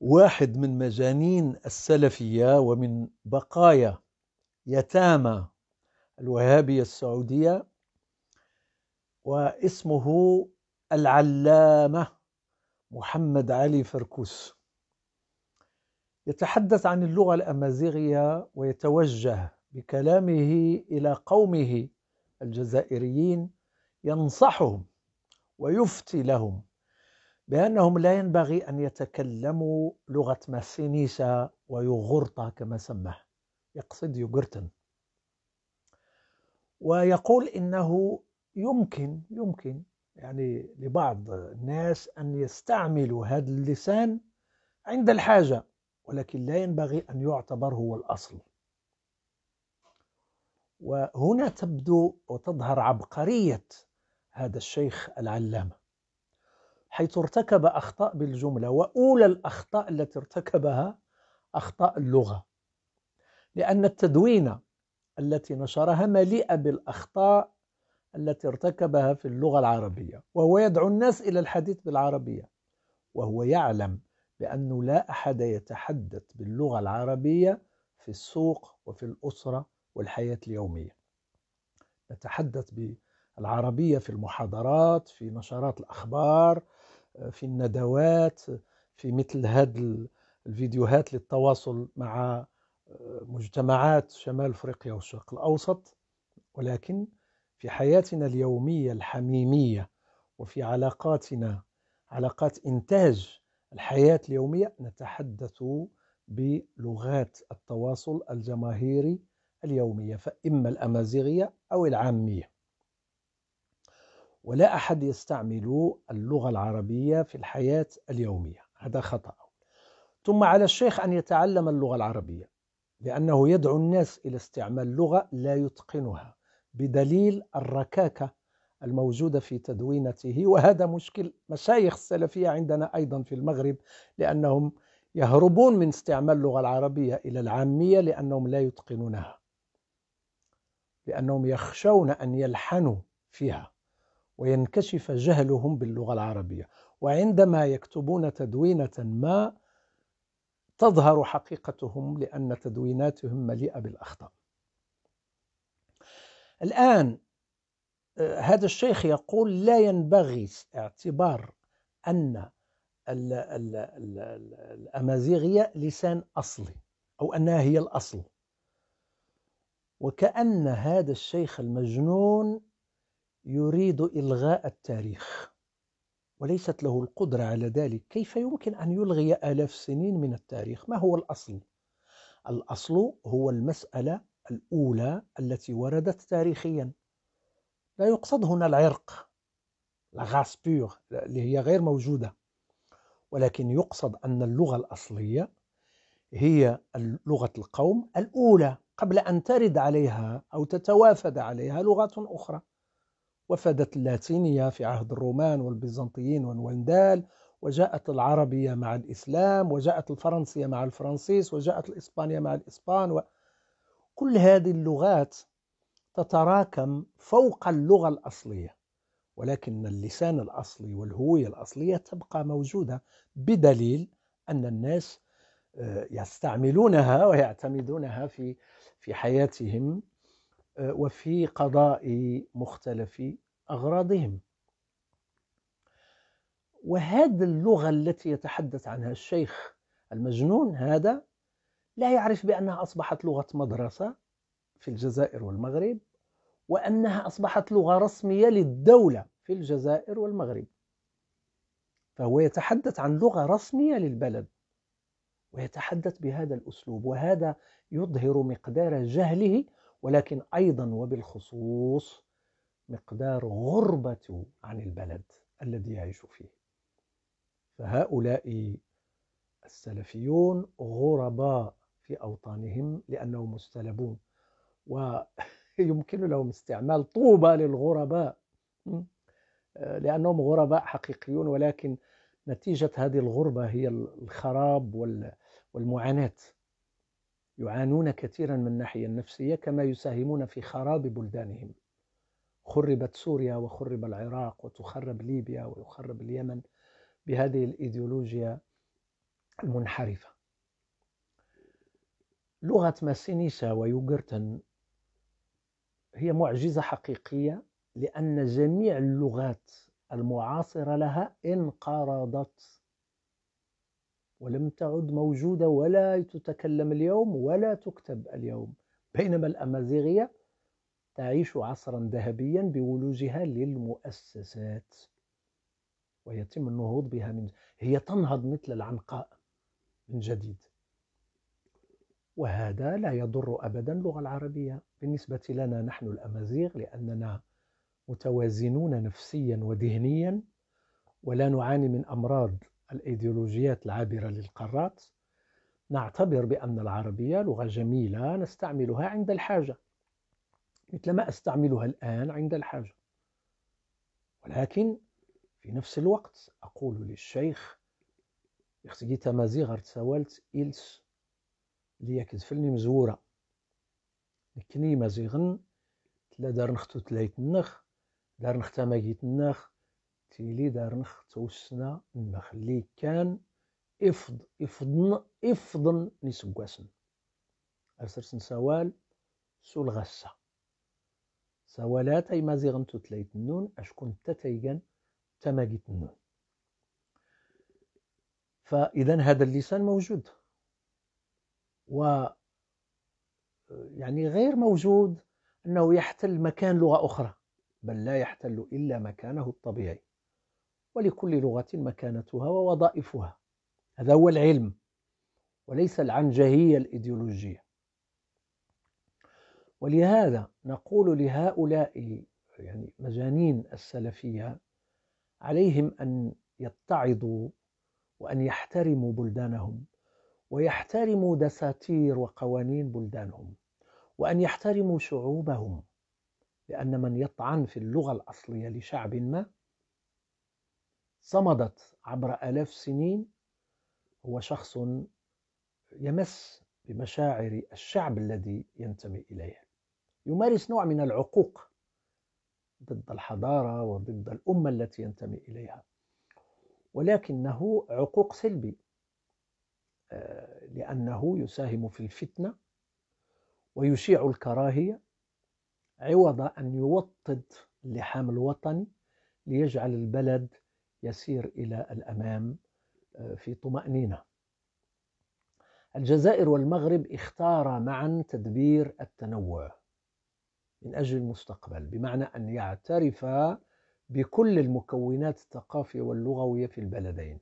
واحد من مجانين السلفية ومن بقايا يتامى الوهابية السعودية واسمه العلامة محمد علي فركوس يتحدث عن اللغة الأمازيغية ويتوجه بكلامه إلى قومه الجزائريين ينصحهم ويفتي لهم بأنهم لا ينبغي أن يتكلموا لغة ماسينيسا ويغرطة كما سماه يقصد يوغرتن ويقول إنه يمكن يمكن يعني لبعض الناس أن يستعملوا هذا اللسان عند الحاجة ولكن لا ينبغي أن يعتبر هو الأصل وهنا تبدو وتظهر عبقرية هذا الشيخ العلامة حيث ارتكب أخطاء بالجملة وأولى الأخطاء التي ارتكبها أخطاء اللغة لأن التدوينة التي نشرها مليئة بالأخطاء التي ارتكبها في اللغة العربية وهو يدعو الناس إلى الحديث بالعربية وهو يعلم بأنه لا أحد يتحدث باللغة العربية في السوق وفي الأسرة والحياة اليومية نتحدث بالعربية في المحاضرات في نشرات الأخبار في الندوات في مثل هذه الفيديوهات للتواصل مع آه، مجتمعات شمال افريقيا والشرق الاوسط ولكن في حياتنا اليوميه الحميميه وفي علاقاتنا علاقات انتاج الحياه اليوميه نتحدث بلغات التواصل الجماهيري اليوميه فاما الامازيغيه او العاميه ولا أحد يستعمل اللغة العربية في الحياة اليومية هذا خطأ ثم على الشيخ أن يتعلم اللغة العربية لأنه يدعو الناس إلى استعمال لغة لا يتقنها بدليل الركاكة الموجودة في تدوينته وهذا مشكل مشايخ السلفية عندنا أيضا في المغرب لأنهم يهربون من استعمال اللغة العربية إلى العامية لأنهم لا يتقنونها لأنهم يخشون أن يلحنوا فيها وينكشف جهلهم باللغة العربية وعندما يكتبون تدوينة ما تظهر حقيقتهم لأن تدويناتهم مليئة بالأخطاء الآن آه، هذا الشيخ يقول لا ينبغي اعتبار أن الأمازيغية لسان أصلي أو أنها هي الأصل وكأن هذا الشيخ المجنون يريد إلغاء التاريخ وليست له القدرة على ذلك كيف يمكن أن يلغي آلاف سنين من التاريخ ما هو الأصل؟ الأصل هو المسألة الأولى التي وردت تاريخيا لا يقصد هنا العرق لاغاس اللي هي غير موجودة ولكن يقصد أن اللغة الأصلية هي لغة القوم الأولى قبل أن ترد عليها أو تتوافد عليها لغات أخرى وفدت اللاتينية في عهد الرومان والبيزنطيين والوندال وجاءت العربية مع الإسلام وجاءت الفرنسية مع الفرنسيس وجاءت الإسبانية مع الإسبان وكل كل هذه اللغات تتراكم فوق اللغة الأصلية ولكن اللسان الأصلي والهوية الأصلية تبقى موجودة بدليل أن الناس آه، يستعملونها ويعتمدونها في في حياتهم وفي قضاء مختلف أغراضهم وهذه اللغة التي يتحدث عنها الشيخ المجنون هذا لا يعرف بأنها أصبحت لغة مدرسة في الجزائر والمغرب وأنها أصبحت لغة رسمية للدولة في الجزائر والمغرب فهو يتحدث عن لغة رسمية للبلد ويتحدث بهذا الأسلوب وهذا يظهر مقدار جهله ولكن أيضا وبالخصوص مقدار غربته عن البلد الذي يعيش فيه فهؤلاء السلفيون غرباء في أوطانهم لأنهم مستلبون ويمكن لهم استعمال طوبى للغرباء لأنهم غرباء حقيقيون ولكن نتيجة هذه الغربة هي الخراب والمعاناة يعانون كثيرا من الناحية النفسية كما يساهمون في خراب بلدانهم خربت سوريا وخرب العراق وتخرب ليبيا ويخرب اليمن بهذه الإيديولوجيا المنحرفة لغة ماسينيسا ويوغرتن هي معجزة حقيقية لأن جميع اللغات المعاصرة لها انقرضت ولم تعد موجودة ولا تتكلم اليوم ولا تكتب اليوم بينما الأمازيغية تعيش عصرا ذهبيا بولوجها للمؤسسات ويتم النهوض بها من هي تنهض مثل العنقاء من جديد وهذا لا يضر أبدا اللغة العربية بالنسبة لنا نحن الأمازيغ لأننا متوازنون نفسيا وذهنيا ولا نعاني من أمراض الأيديولوجيات العابرة للقارات نعتبر بأن العربية لغة جميلة نستعملها عند الحاجة مثلما أستعملها الآن عند الحاجة ولكن في نفس الوقت أقول للشيخ يختي تمازيغ ارتسوالت إلس لي كتفلني مزورة نكني مزيغن تلا دار نختو تلايت النخ دار نختا نختاماكيت النخ تيلي دار نخت وسنا النخ اللي كان افض افضن افضن نسقاسن ارسرسن سوال سول الغسه سوالات اي مازيغن تتليت النون اشكون تتيغن تماقيت النون فاذا هذا اللسان موجود و يعني غير موجود انه يحتل مكان لغه اخرى بل لا يحتل الا مكانه الطبيعي ولكل لغة مكانتها ووظائفها هذا هو العلم وليس العنجهية الإيديولوجية ولهذا نقول لهؤلاء يعني مجانين السلفية عليهم أن يتعظوا وأن يحترموا بلدانهم ويحترموا دساتير وقوانين بلدانهم وأن يحترموا شعوبهم لأن من يطعن في اللغة الأصلية لشعب ما صمدت عبر آلاف سنين هو شخص يمس بمشاعر الشعب الذي ينتمي إليه يمارس نوع من العقوق ضد الحضارة وضد الأمة التي ينتمي إليها ولكنه عقوق سلبي آه، لأنه يساهم في الفتنة ويشيع الكراهية عوض أن يوطد اللحام الوطني ليجعل البلد يسير الى الامام آه، في طمانينه الجزائر والمغرب اختارا معا تدبير التنوع من اجل المستقبل بمعنى ان يعترفا بكل المكونات الثقافيه واللغويه في البلدين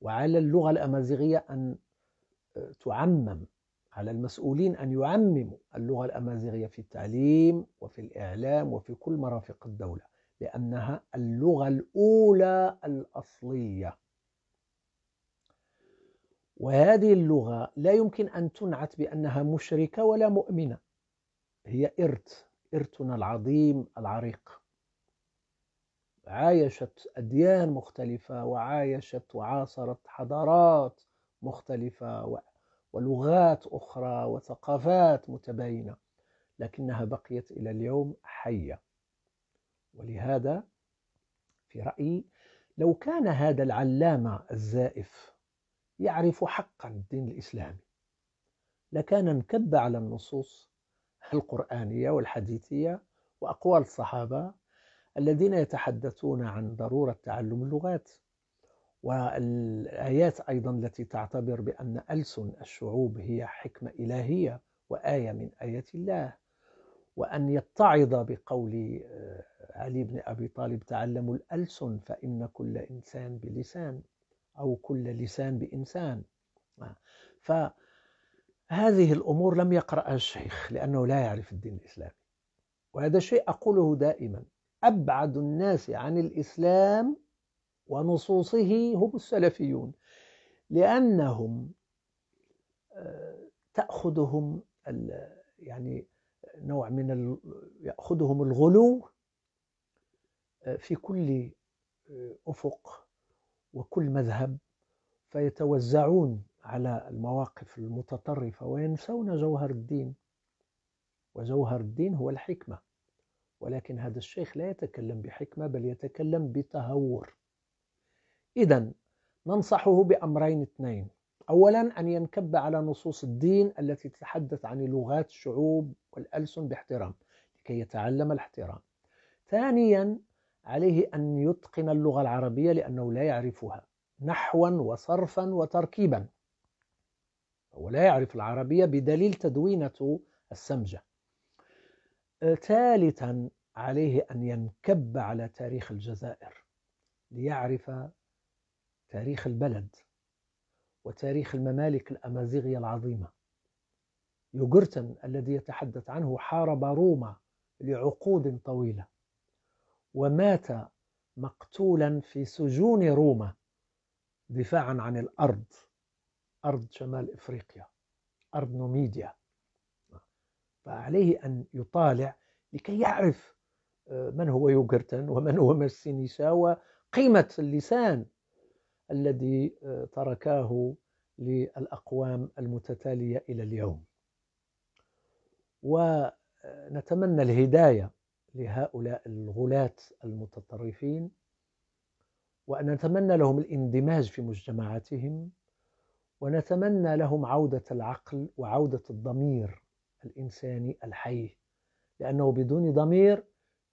وعلى اللغه الامازيغيه ان آه، تعمم على المسؤولين ان يعمموا اللغه الامازيغيه في التعليم وفي الاعلام وفي كل مرافق الدوله لأنها اللغة الأولى الأصلية وهذه اللغة لا يمكن أن تنعت بأنها مشركة ولا مؤمنة هي إرث إرثنا العظيم العريق عايشت أديان مختلفة وعايشت وعاصرت حضارات مختلفة ولغات أخرى وثقافات متباينة لكنها بقيت إلى اليوم حية ولهذا في رأيي لو كان هذا العلامة الزائف يعرف حقا الدين الإسلامي لكان انكب على النصوص القرآنية والحديثية وأقوال الصحابة الذين يتحدثون عن ضرورة تعلم اللغات والآيات أيضا التي تعتبر بأن ألسن الشعوب هي حكمة إلهية وآية من آيات الله وأن يتعظ بقول آه، علي بن أبي طالب تعلموا الألسن فإن كل إنسان بلسان أو كل لسان بإنسان آه. فهذه الأمور لم يقرأها الشيخ لأنه لا يعرف الدين الإسلامي وهذا شيء أقوله دائما أبعد الناس عن الإسلام ونصوصه هم السلفيون لأنهم آه، تأخذهم يعني نوع من يأخذهم الغلو في كل آه، أفق وكل مذهب فيتوزعون على المواقف المتطرفة وينسون جوهر الدين وجوهر الدين هو الحكمة ولكن هذا الشيخ لا يتكلم بحكمة بل يتكلم بتهور إذا ننصحه بأمرين اثنين أولا أن ينكب على نصوص الدين التي تتحدث عن لغات الشعوب والألسن باحترام لكي يتعلم الاحترام ثانيا عليه أن يتقن اللغة العربية لأنه لا يعرفها نحوا وصرفا وتركيبا هو لا يعرف العربية بدليل تدوينة السمجة آه، ثالثا عليه أن ينكب على تاريخ الجزائر ليعرف تاريخ البلد وتاريخ الممالك الأمازيغية العظيمة يوغرتن الذي يتحدث عنه حارب روما لعقود طويله ومات مقتولا في سجون روما دفاعا عن الأرض أرض شمال إفريقيا أرض نوميديا فعليه أن يطالع لكي يعرف آه، من هو يوغرتن ومن هو مرسينيسا وقيمة اللسان الذي آه، تركاه للأقوام المتتالية إلى اليوم ونتمنى الهداية لهؤلاء الغلاة المتطرفين وأن نتمنى لهم الاندماج في مجتمعاتهم ونتمنى لهم عودة العقل وعودة الضمير الإنساني الحي لأنه بدون ضمير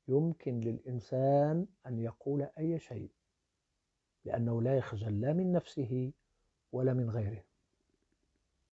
يمكن للإنسان أن يقول أي شيء لأنه لا يخجل لا من نفسه ولا من غيره